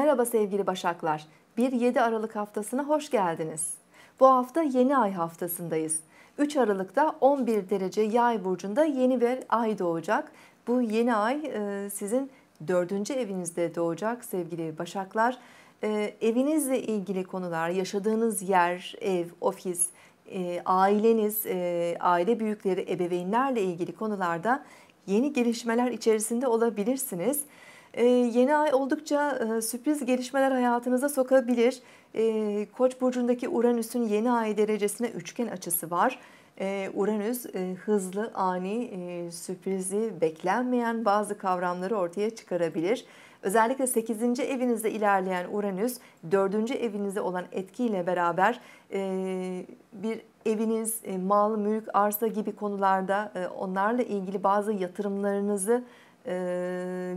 Merhaba sevgili Başaklar. 1-7 Aralık haftasına hoş geldiniz. Bu hafta yeni ay haftasındayız. 3 Aralık'ta 11 derece yay burcunda yeni bir ay doğacak. Bu yeni ay e, sizin 4. evinizde doğacak sevgili Başaklar. E, evinizle ilgili konular, yaşadığınız yer, ev, ofis, e, aileniz, aile büyükleri, ebeveynlerle ilgili konularda yeni gelişmeler içerisinde olabilirsiniz. Ee, yeni ay oldukça e, sürpriz gelişmeler hayatınıza sokabilir. Ee, Koç burcundaki Uranüs'ün yeni ay derecesine üçgen açısı var. Ee, Uranüs e, hızlı, ani, e, sürprizi, beklenmeyen bazı kavramları ortaya çıkarabilir. Özellikle 8. evinizde ilerleyen Uranüs 4. evinizde olan etkiyle beraber bir eviniz, mal, mülk, arsa gibi konularda onlarla ilgili bazı yatırımlarınızı e,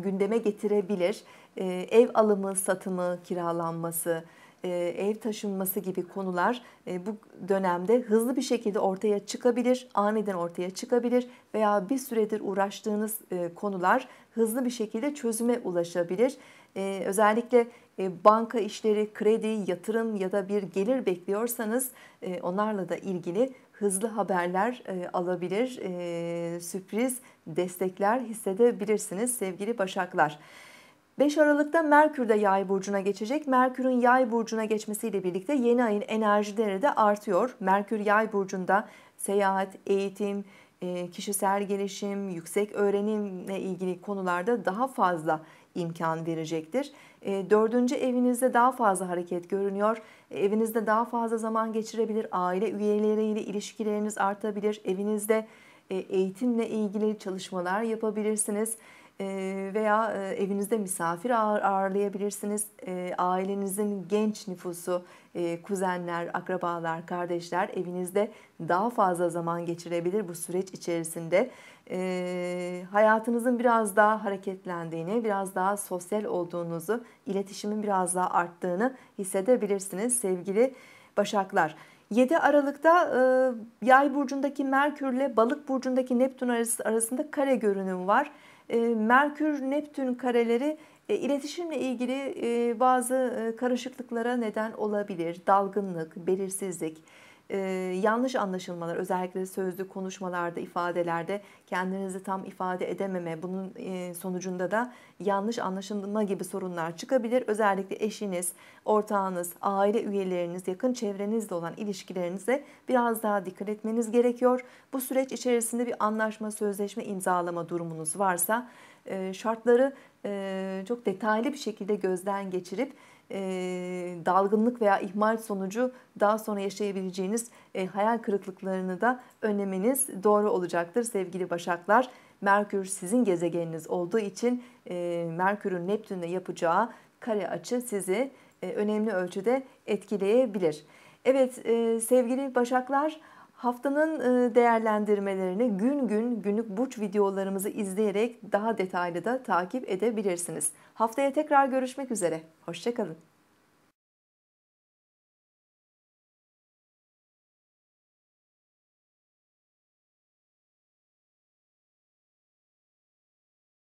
gündeme getirebilir. E, ev alımı, satımı, kiralanması, e, ev taşınması gibi konular e, bu dönemde hızlı bir şekilde ortaya çıkabilir, aniden ortaya çıkabilir veya bir süredir uğraştığınız e, konular hızlı bir şekilde çözüme ulaşabilir. Özellikle banka işleri, kredi, yatırım ya da bir gelir bekliyorsanız onlarla da ilgili hızlı haberler alabilir, sürpriz destekler hissedebilirsiniz sevgili Başaklar. 5 Aralık'ta Merkür de Yay burcuna geçecek. Merkür'ün Yay burcuna geçmesiyle birlikte yeni ayın enerjileri de artıyor. Merkür Yay burcunda seyahat, eğitim, e, kişisel gelişim, yüksek öğrenimle ilgili konularda daha fazla imkan verecektir. E, dördüncü evinizde daha fazla hareket görünüyor. Evinizde daha fazla zaman geçirebilir. Aile üyeleriyle ilişkileriniz artabilir. Evinizde e, eğitimle ilgili çalışmalar yapabilirsiniz. E, veya e, evinizde misafir ağırlayabilirsiniz. E, ailenizin genç nüfusu, kuzenler, akrabalar, kardeşler evinizde daha fazla zaman geçirebilir bu süreç içerisinde. Hayatınızın biraz daha hareketlendiğini, biraz daha sosyal olduğunuzu, iletişimin biraz daha arttığını hissedebilirsiniz sevgili Başaklar. 7 Aralık'ta e, Yay burcundaki Merkürle Balık burcundaki Neptün arası, arasında kare görünüm var. E, Merkür-Neptün kareleri e, iletişimle ilgili e, bazı karışıklıklara neden olabilir. Dalgınlık, belirsizlik, e, yanlış anlaşılmalar özellikle sözlü konuşmalarda, ifadelerde kendinizi tam ifade edememe bunun e, sonucunda da yanlış anlaşılma gibi sorunlar çıkabilir. Özellikle eşiniz, ortağınız, aile üyeleriniz, yakın çevrenizle olan ilişkilerinize biraz daha dikkat etmeniz gerekiyor. Bu süreç içerisinde bir anlaşma, sözleşme imzalama durumunuz varsa e, şartları e, çok detaylı bir şekilde gözden geçirip e, dalgınlık veya ihmal sonucu daha sonra yaşayabileceğiniz hayal kırıklıklarını da önlemeniz doğru olacaktır sevgili Başaklar. Merkür sizin gezegeniniz olduğu için Merkür'ün Neptün'le yapacağı kare açı sizi önemli ölçüde etkileyebilir. Evet sevgili Başaklar Haftanın e, değerlendirmelerini gün gün günlük burç videolarımızı izleyerek daha detaylı da takip edebilirsiniz. Haftaya tekrar görüşmek üzere. Hoşçakalın.